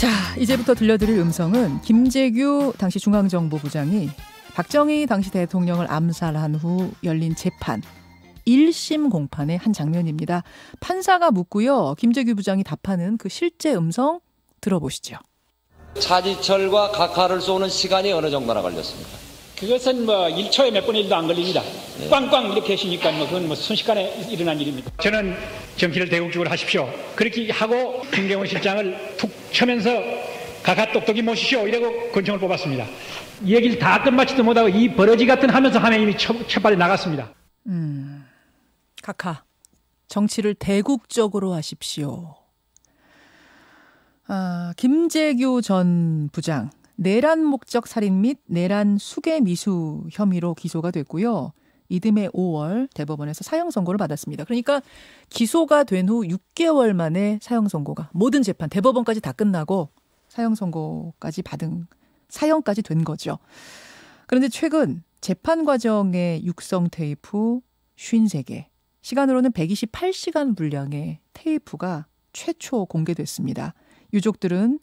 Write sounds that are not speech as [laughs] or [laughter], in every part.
자, 이제부터 들려드릴 음성은 김재규 당시 중앙정보부장이 박정희 당시 대통령을 암살한 후 열린 재판 1심 공판의 한 장면입니다. 판사가 묻고요. 김재규 부장이 답하는 그 실제 음성 들어보시죠. 차지철과 각하를 쏘는 시간이 어느 정도나 걸렸습니까? 그것은 뭐 1초에 몇 번일도안 걸립니다. 네. 꽝꽝 이렇게 하시니까 뭐 그건 뭐 순식간에 일어난 일입니다. 저는 정치를 대국적으로 하십시오. 그렇게 하고 김경호 실장을 툭 쳐면서 가가 똑똑히 모시시오 이라고 권총을 뽑았습니다. 이 얘기를 다 끝마치도 못하고 이 버러지 같은 하면서 하면 이 첫, 발에 나갔습니다. 음, 카카 정치를 대국적으로 하십시오. 아, 김재규 전 부장 내란 목적 살인 및 내란 수계 미수 혐의로 기소가 됐고요. 이듬해 5월 대법원에서 사형 선고를 받았습니다. 그러니까 기소가 된 후 6개월 만에 사형 선고가 모든 재판 대법원까지 다 끝나고 사형 선고까지 받은 사형까지 된 거죠. 그런데 최근 재판 과정의 육성 테이프 53개, 시간으로는 128시간 분량의 테이프가 최초 공개됐습니다. 유족들은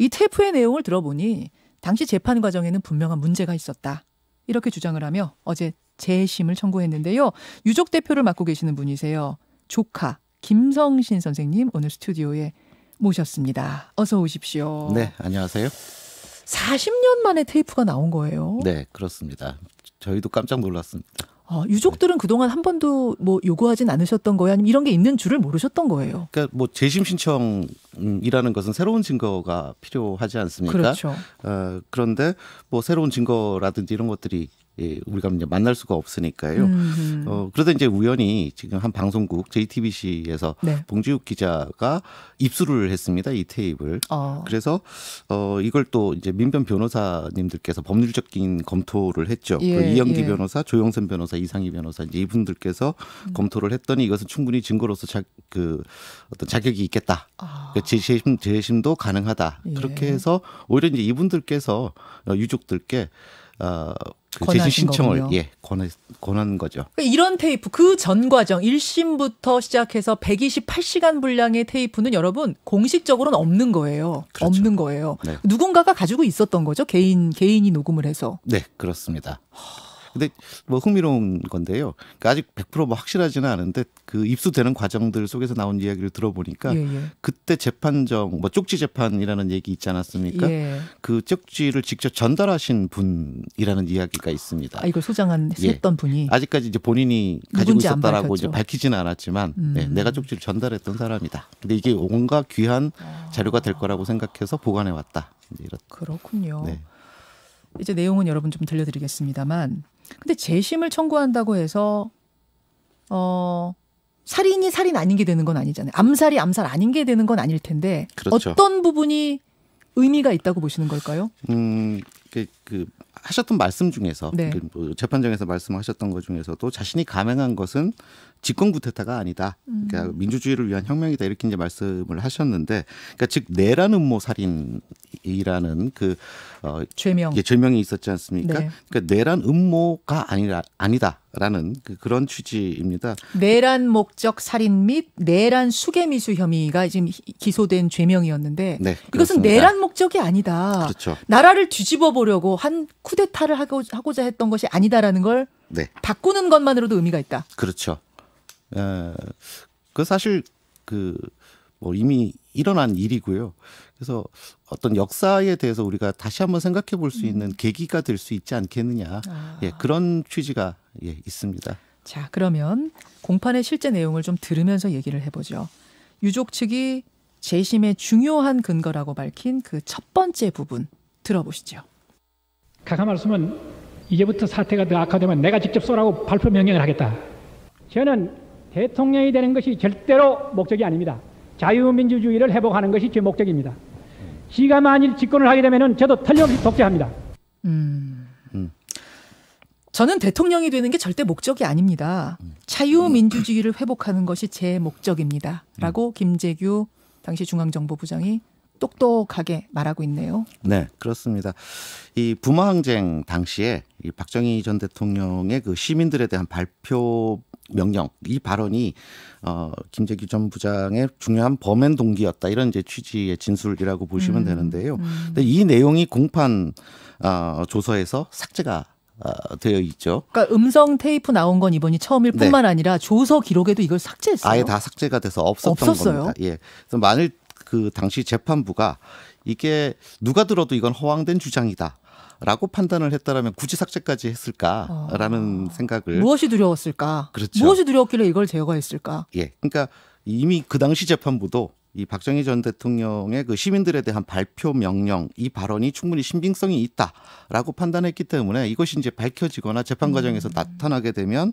이 테이프의 내용을 들어보니 당시 재판 과정에는 분명한 문제가 있었다. 이렇게 주장을 하며 어제 재심을 청구했는데요. 유족 대표를 맡고 계시는 분이세요. 조카 김성신 선생님 오늘 스튜디오에 모셨습니다. 어서 오십시오. 네, 안녕하세요. 40년 만에 테이프가 나온 거예요. 네, 그렇습니다. 저희도 깜짝 놀랐습니다. 어, 유족들은 네. 그동안 한 번도 뭐 요구하진 않으셨던 거예요? 아니면 이런 게 있는 줄을 모르셨던 거예요? 그러니까 뭐 재심 신청이라는 것은 새로운 증거가 필요하지 않습니까? 그렇죠. 어, 그런데 뭐 새로운 증거라든지 이런 것들이 예, 우리가 이제 만날 수가 없으니까요. 어, 그러다 이제 우연히 지금 한 방송국 JTBC에서 네. 봉지욱 기자가 입수를 했습니다. 이 테이블. 어. 그래서 어, 이걸 또 이제 민변 변호사님들께서 법률적인 검토를 했죠. 그 예, 그 이영기 예. 변호사, 조영선 변호사, 이상희 변호사 이제 이분들께서 음. 검토를 했더니 이것은 충분히 증거로서 자, 그 어떤 자격이 있겠다. 아. 그러니까 재심 재심도 가능하다. 예. 그렇게 해서 오히려 이제 이분들께서 어, 유족들께 어, 재심 그 신청을 거군요. 예 권한 권한 거죠. 그러니까 이런 테이프 그 전 과정 1심부터 시작해서 128시간 분량의 테이프는 여러분 공식적으로는 없는 거예요. 그렇죠. 없는 거예요. 네. 누군가가 가지고 있었던 거죠 개인 개인이 녹음을 해서. 네 그렇습니다. 근데 뭐 흥미로운 건데요. 그러니까 아직 100%뭐 확실하지는 않은데 그 입수되는 과정들 속에서 나온 이야기를 들어보니까 예, 예. 그때 재판정 뭐 쪽지 재판이라는 얘기 있지 않았습니까? 예. 그 쪽지를 직접 전달하신 분이라는 이야기가 있습니다. 아, 이걸 소장한 예. 했던 분이 아직까지 이제 본인이 가지고 있었다라고 이제 밝히지는 않았지만 음. 네, 내가 쪽지를 전달했던 사람이다. 근데 이게 온갖 귀한 자료가 될 거라고 생각해서 보관해 왔다. 이렇 그렇군요. 네. 이제 내용은 여러분 좀 들려드리겠습니다만 근데 재심을 청구한다고 해서 어 살인이 살인 아닌 게 되는 건 아니잖아요. 암살이 암살 아닌 게 되는 건 아닐 텐데 그렇죠. 어떤 부분이 의미가 있다고 보시는 걸까요? 음, 그, 그 하셨던 말씀 중에서 네. 그 뭐 재판장에서 말씀하셨던 것 중에서도 자신이 감행한 것은 집권 구태타가 아니다. 그러니까 음. 민주주의를 위한 혁명이다 이렇게 이제 말씀을 하셨는데, 그러니까 즉 내란 음모 살인이라는 그 어, 죄명, 예, 죄명이 있었지 않습니까? 네. 그러니까 내란 음모가 아니라 아니다라는 그, 그런 취지입니다. 내란 목적 살인 및 내란 수계 미수 혐의가 지금 기소된 죄명이었는데, 네, 이것은 내란 목적이 아니다. 그렇죠. 나라를 뒤집어 보려고 한 쿠데타를 하고, 자 했던 것이 아니다라는 걸 네. 바꾸는 것만으로도 의미가 있다. 그렇죠. 에, 그 사실 그 뭐 이미 일어난 일이고요. 그래서 어떤 역사에 대해서 우리가 다시 한번 생각해 볼수 음. 있는 음. 계기가 될 수 있지 않겠느냐. 아. 예, 그런 취지가 예, 있습니다. 자, 그러면 공판의 실제 내용을 좀 들으면서 얘기를 해보죠. 유족 측이 재심의 중요한 근거라고 밝힌 그 첫 번째 부분 들어보시죠. 가카 말씀은 이제부터 사태가 더 악화되면 내가 직접 쏘라고 발표 명령을 하겠다. 저는 대통령이 되는 것이 절대로 목적이 아닙니다. 자유민주주의를 회복하는 것이 제 목적입니다. 지가 만일 집권을 하게 되면 저도 틀림없이 독재합니다. 음. 음. 저는 대통령이 되는 게 절대 목적이 아닙니다. 자유민주주의를 회복하는 것이 제 목적입니다. 라고 음. 김재규 당시 중앙정보부장이 똑똑하게 말하고 있네요. 네, 그렇습니다. 이 부마 항쟁 당시에 이 박정희 전 대통령의 그 시민들에 대한 발표 명령 이 발언이 어 김재규 전 부장의 중요한 범행 동기였다 이런 이제 취지의 진술이라고 보시면 음, 되는데요. 음. 근데 이 내용이 공판 어 조서에서 삭제가 어, 되어 있죠. 그러니까 음성 테이프 나온 건 이번이 처음일 네. 뿐만 네. 아니라 조서 기록에도 이걸 삭제했어요. 아예 다 삭제가 돼서 없었던 없었어요? 겁니다. 예. 그래서 만일 그 당시 재판부가 이게 누가 들어도 이건 허황된 주장이다. 라고 판단을 했다라면 굳이 삭제까지 했을까라는 어. 생각을 무엇이 두려웠을까? 그렇죠. 무엇이 두려웠길래 이걸 제거했을까? 예. 그러니까 이미 그 당시 재판부도 이 박정희 전 대통령의 그 시민들에 대한 발표 명령 이 발언이 충분히 신빙성이 있다라고 판단했기 때문에 이것이 이제 밝혀지거나 재판 과정에서 음. 나타나게 되면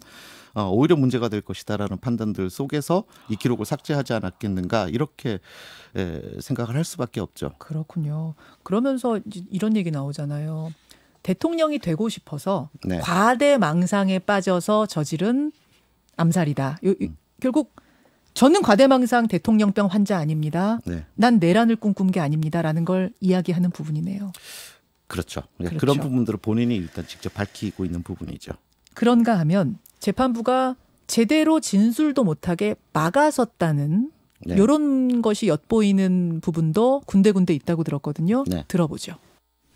어, 오히려 문제가 될 것이다라는 판단들 속에서 이 기록을 삭제하지 않았겠는가 이렇게 생각을 할 수밖에 없죠. 그렇군요. 그러면서 이런 얘기 나오잖아요. 대통령이 되고 싶어서 네. 과대망상에 빠져서 저지른 암살이다. 요, 요, 음. 결국 저는 과대망상 대통령병 환자 아닙니다. 네. 난 내란을 꿈꾼 게 아닙니다라는 걸 이야기하는 부분이네요. 그렇죠. 예, 그렇죠. 그런 부분들을 본인이 일단 직접 밝히고 있는 부분이죠. 그런가 하면 재판부가 제대로 진술도 못하게 막아섰다는 네. 이런 것이 엿보이는 부분도 군데군데 있다고 들었거든요. 네. 들어보죠.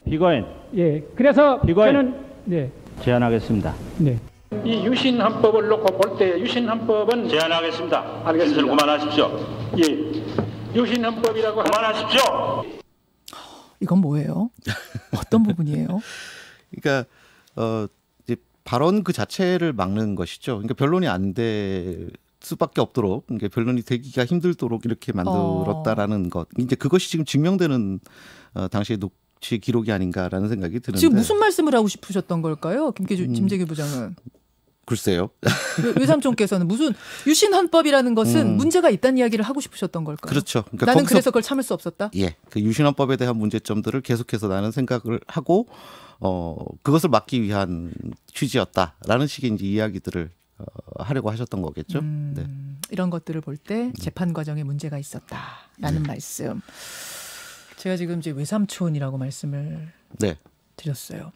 비거인. 예. 그래서 비거인. 저는 네. 제안하겠습니다. 네. 이 유신 헌법을 놓고 볼 때 유신 헌법은 제안하겠습니다. 알겠습니다. 그만하십시오. 예. 유신 헌법이라고 그만하십시오. 이건 뭐예요? 어떤 부분이에요? [laughs] 그러니까 어 이제 발언 그 자체를 막는 것이죠. 그러니까 변론이 안 될 수밖에 없도록 그러니까 변론이 되기가 힘들도록 이렇게 만들었다라는 어. 것. 이제 그것이 지금 증명되는 어, 당시에 녹 기록이 아닌가라는 생각이 드는데 지금 무슨 말씀을 하고 싶으셨던 걸까요, 음. 김재규 부장은? 글쎄요. 외삼촌께서는 무슨 유신 헌법이라는 것은 음. 문제가 있다는 이야기를 하고 싶으셨던 걸까요? 그렇죠. 그러니까 나는 거기서, 그래서 그걸 참을 수 없었다. 예, 그 유신 헌법에 대한 문제점들을 계속해서 나는 생각을 하고 어 그것을 막기 위한 취지였다라는 식의 이제 이야기들을 어, 하려고 하셨던 거겠죠. 음, 네. 이런 것들을 볼때 음. 재판 과정에 문제가 있었다라는 네. 말씀. 제가 지금 이제 외삼촌이라고 말씀을 네. 드렸어요.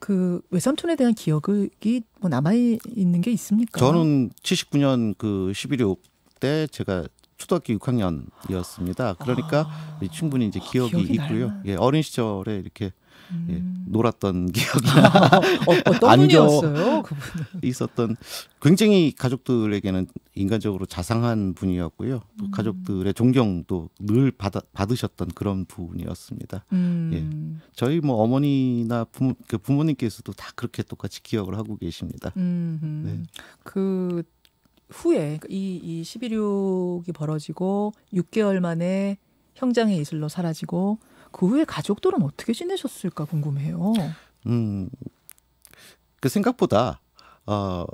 그 외삼촌에 대한 기억이 뭐 남아 있는 게 있습니까? 저는 79년 그 11.6 때 제가 초등학교 6학년이었습니다. 그러니까 아, 충분히 이제 아, 기억이, 기억이 있고요. 날 예, 어린 시절에 이렇게 예, 음. 예, 놀았던 [laughs] 기억이 어, 안겨 분었어요 있었던 굉장히 가족들에게는 인간적으로 자상한 분이었고요 음. 가족들의 존경도 늘 받아, 받으셨던 그런 분이었습니다. 예. 음. 예, 저희 뭐 어머니나 부모, 그 부모님께서도 다 그렇게 똑같이 기억을 하고 계십니다. 네. 그 후에 이, 이 11.6이 벌어지고 6개월 만에 형장의 이슬로 사라지고 그 후에 가족들은 어떻게 지내셨을까 궁금해요. 음, 그 생각보다 어,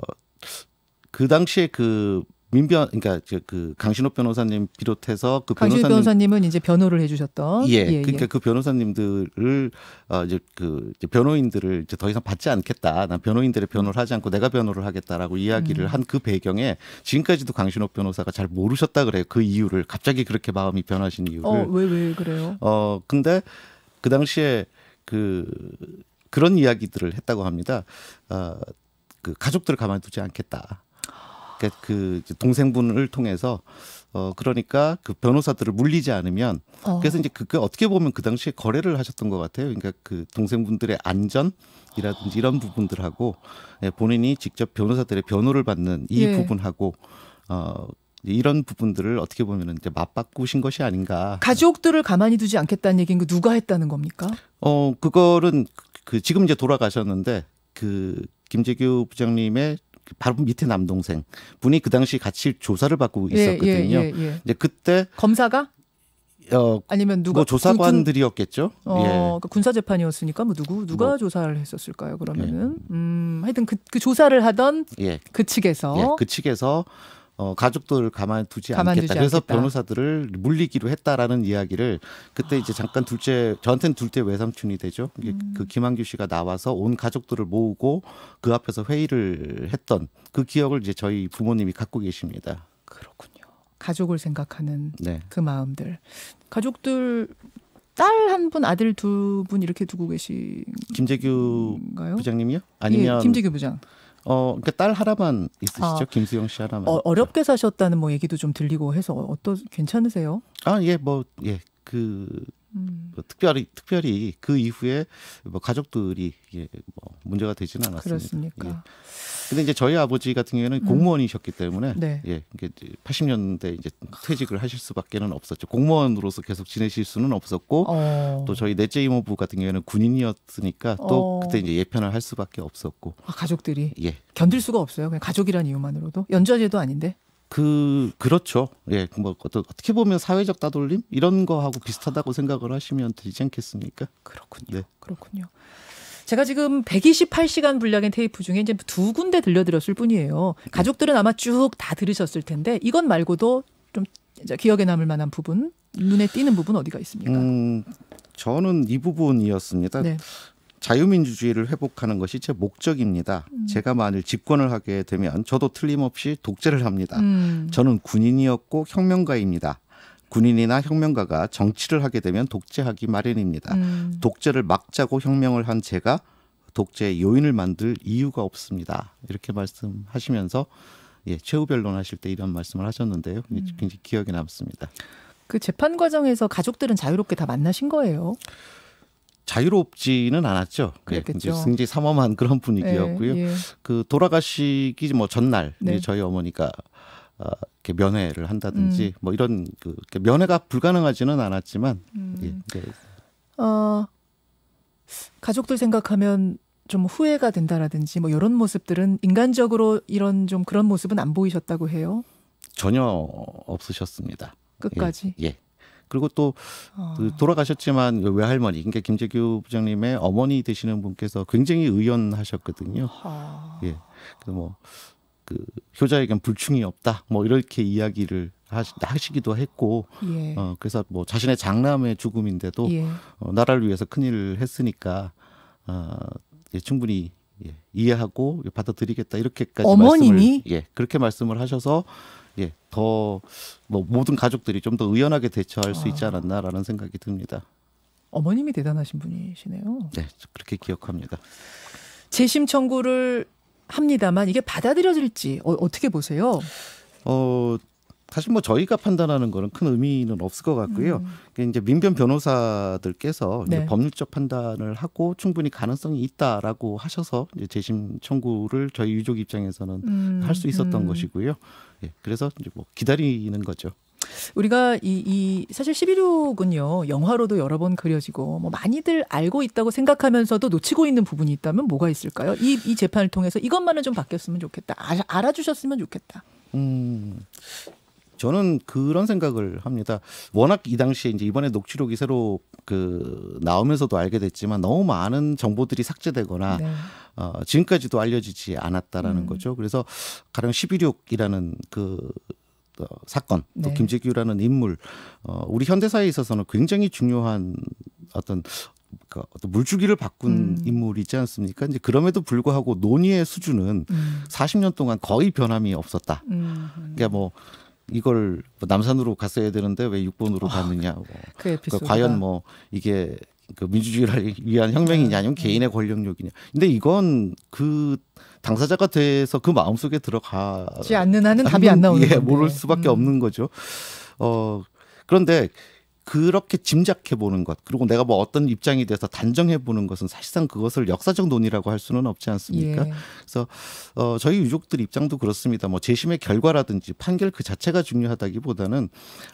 그 당시에 그 민변 그러니까 그 강신호 변호사님 비롯해서 그 변호사님, 변호사님은 이제 변호를 해주셨던 예, 예, 예. 그러니까 예. 그 변호사님들을 어 이제 그 이제 변호인들을 이제 더 이상 받지 않겠다 난 변호인들의 변호를 하지 않고 내가 변호를 하겠다라고 이야기를 음. 한그 배경에 지금까지도 강신호 변호사가 잘 모르셨다 그래요 그 이유를 갑자기 그렇게 마음이 변하신 어, 이유를 어왜왜 왜 그래요 어 근데 그 당시에 그 그런 이야기들을 했다고 합니다 어, 그 가족들을 가만히 두지 않겠다 그, 그 동생분을 통해서 어 그러니까 그 변호사들을 물리지 않으면 어. 그래서 이제 그게 어떻게 보면 그 당시에 거래를 하셨던 것 같아요. 그러니까 그 동생분들의 안전이라든지 이런 부분들하고 예, 본인이 직접 변호사들의 변호를 받는 이 예. 부분하고 어 이런 부분들을 어떻게 보면 이제 맞바꾸신 것이 아닌가. 가족들을 가만히 두지 않겠다는 얘기인 거 누가 했다는 겁니까? 어 그거는 그 지금 이제 돌아가셨는데 그 김재규 부장님의 바로 밑에 남동생 분이 그 당시 같이 조사를 받고 예, 있었거든요. 예, 예, 이제 예. 그때 검사가 어 아니면 누가 뭐 조사관들이었겠죠. 예. 어, 예. 그러니까 군사 재판이었으니까 뭐 누구 누가 뭐. 조사를 했었을까요? 그러면은 예. 음 하여튼 그, 그 조사를 하던 예. 그 측에서 예. 그 측에서 어, 가족들 가만 두지 가만히 않겠다. 두지 그래서 않겠다. 변호사들을 물리기로 했다라는 이야기를 그때 이제 아. 잠깐 둘째 저한테는 둘째 외삼촌이 되죠. 음. 그 김한규 씨가 나와서 온 가족들을 모으고 그 앞에서 회의를 했던 그 기억을 이제 저희 부모님이 갖고 계십니다. 그렇군요. 가족을 생각하는 네. 그 마음들. 가족들 딸 한 분 아들 두 분 이렇게 두고 계신 김재규 부장님이요? 예, 아니면 예, 김재규 부장 어, 그러니까 딸 하나만 있으시죠? 아, 김수영 씨 하나만. 어, 어렵게 사셨다는 뭐 얘기도 좀 들리고 해서 어, 어떠 괜찮으세요? 아, 예, 뭐 예. 그 음. 뭐 특별히 특별히 그 이후에 뭐 가족들이 예, 뭐 문제가 되지는 않았습니다. 그렇습니까? 예. 근데 이제 저희 아버지 같은 경우에는 음. 공무원이셨기 때문에 네. 예, 이게 80년대 이제 퇴직을 하실 수밖에는 없었죠. 공무원으로서 계속 지내실 수는 없었고 어. 또 저희 넷째 이모부 같은 경우에는 군인이었으니까 또 어. 그때 이제 예편을 할 수밖에 없었고 아, 가족들이 예. 견딜 수가 없어요. 그냥 가족이란 이유만으로도 연좌제도 아닌데. 그 그렇죠. 예, 그 뭐어 어떻게 보면 사회적 따돌림 이런 거하고 비슷하다고 생각을 하시면 되지 않겠습니까? 그렇군요. 네. 그렇군요. 제가 지금 128시간 분량의 테이프 중에 이제 두 군데 들려드렸을 뿐이에요. 네. 가족들은 아마 쭉 다 들으셨을 텐데 이것 말고도 좀 기억에 남을 만한 부분, 눈에 띄는 부분 어디가 있습니까? 음, 저는 이 부분이었습니다. 네. 자유민주주의를 회복하는 것이 제 목적입니다. 음. 제가 만일 집권을 하게 되면 저도 틀림없이 독재를 합니다. 음. 저는 군인이었고 혁명가입니다. 군인이나 혁명가가 정치를 하게 되면 독재하기 마련입니다. 음. 독재를 막자고 혁명을 한 제가 독재 의 요인을 만들 이유가 없습니다. 이렇게 말씀하시면서 예, 최후 변론하실 때 이런 말씀을 하셨는데요. 음. 굉장히 기억에 남습니다. 그 재판 과정에서 가족들은 자유롭게 다 만나신 거예요? 자유롭지는 않았죠. 예, 그랬겠죠. 네, 굉장히 삼엄한 그런 분위기였고요. 네, 예. 그 돌아가시기 뭐 전날 네. 저희 어머니가 어, 이렇게 면회를 한다든지 음. 뭐 이런 그 면회가 불가능하지는 않았지만 음. 예. 어, 가족들 생각하면 좀 후회가 된다라든지 뭐 이런 모습들은 인간적으로 이런 좀 그런 모습은 안 보이셨다고 해요? 전혀 없으셨습니다. 끝까지. 예. 예. 그리고 또 어. 돌아가셨지만 그 외할머니, 그러니까 김재규 부장님의 어머니 되시는 분께서 굉장히 의연하셨거든요. 어. 예. 그뭐 그 효자에겐 불충이 없다 뭐 이렇게 이야기를 하시, 기도 했고 예. 어, 그래서 뭐 자신의 장남의 죽음인데도 예. 어, 나라를 위해서 큰일을 했으니까 어, 예, 충분히 예, 이해하고 받아들이겠다 이렇게까지 어머님이? 말씀을 예 그렇게 말씀을 하셔서 예, 더뭐 모든 가족들이 좀 더 의연하게 대처할 수 아. 있지 않았나라는 생각이 듭니다. 어머님이 대단하신 분이시네요. 네, 그렇게 기억합니다. 재심 청구를 합니다만 이게 받아들여질지 어, 떻게 보세요? 어 사실 뭐 저희가 판단하는 거는 큰 의미는 없을 것 같고요. 음. 이제 민변 변호사들께서 네. 이제 법률적 판단을 하고 충분히 가능성이 있다라고 하셔서 이제 재심 청구를 저희 유족 입장에서는 음. 할수 있었던 음. 것이고요. 예, 그래서 이제 뭐 기다리는 거죠. 우리가 이, 이 사실 11.6은요 영화로도 여러 번 그려지고 뭐 많이들 알고 있다고 생각하면서도 놓치고 있는 부분이 있다면 뭐가 있을까요? 이, 이 재판을 통해서 이것만은 좀 바뀌었으면 좋겠다. 아, 알아주셨으면 좋겠다. 음. 저는 그런 생각을 합니다. 워낙 이 당시에 이제 이번에 녹취록이 새로 그 나오면서도 알게 됐지만 너무 많은 정보들이 삭제되거나 네. 어, 지금까지도 알려지지 않았다라는 음. 거죠. 그래서 가령 1 1 6이라는그 어, 사건 또 네. 김재규라는 인물 어, 우리 현대사에 있어서는 굉장히 중요한 어떤 그니까 어떤 물줄기를 바꾼 음. 인물이 지 않습니까? 이제 그럼에도 불구하고 논의의 수준은 음. 40년 동안 거의 변함이 없었다. 음. 음. 그러니까 뭐 이걸 뭐 남산으로 갔어야 되는데 왜 육본으로 어, 갔느냐. 뭐. 그 그러니까 과연 뭐 이게 그 민주주의를 위한 혁명이냐 아니면 네. 개인의 권력욕이냐. 근데 이건 그 당사자가 돼서 그 마음속에 들어가지 않는 한은 답이 안 나오는 예, 모를 수밖에 음. 없는 거죠. 어 그런데 그렇게 짐작해 보는 것 그리고 내가 뭐 어떤 입장이 돼서 단정해 보는 것은 사실상 그것을 역사적 논의라고 할 수는 없지 않습니까? 예. 그래서 어 저희 유족들 입장도 그렇습니다. 뭐 재심의 결과라든지 판결 그 자체가 중요하다기보다는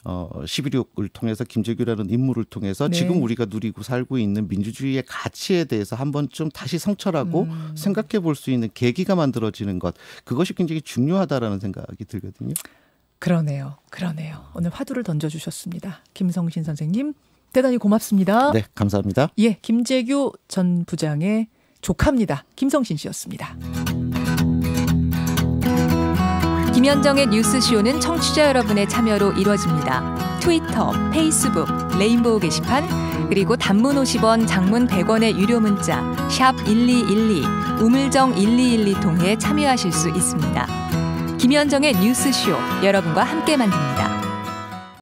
어 11.6을 통해서 김재규라는 인물을 통해서 네. 지금 우리가 누리고 살고 있는 민주주의의 가치에 대해서 한번쯤 다시 성찰하고 음. 생각해 볼 수 있는 계기가 만들어지는 것 그것이 굉장히 중요하다라는 생각이 들거든요. 그러네요. 그러네요. 오늘 화두를 던져주셨습니다. 김성신 선생님, 대단히 고맙습니다. 네, 감사합니다. 예, 김재규 전 부장의 조카입니다. 김성신 씨였습니다. 김현정의 뉴스쇼는 청취자 여러분의 참여로 이루어집니다. 트위터, 페이스북, 레인보우 게시판, 그리고 단문 50원, 장문 100원의 유료 문자 샵 1212, 우물정 1212 통해 참여하실 수 있습니다. 김현정의 뉴스쇼 여러분과 함께 만듭니다.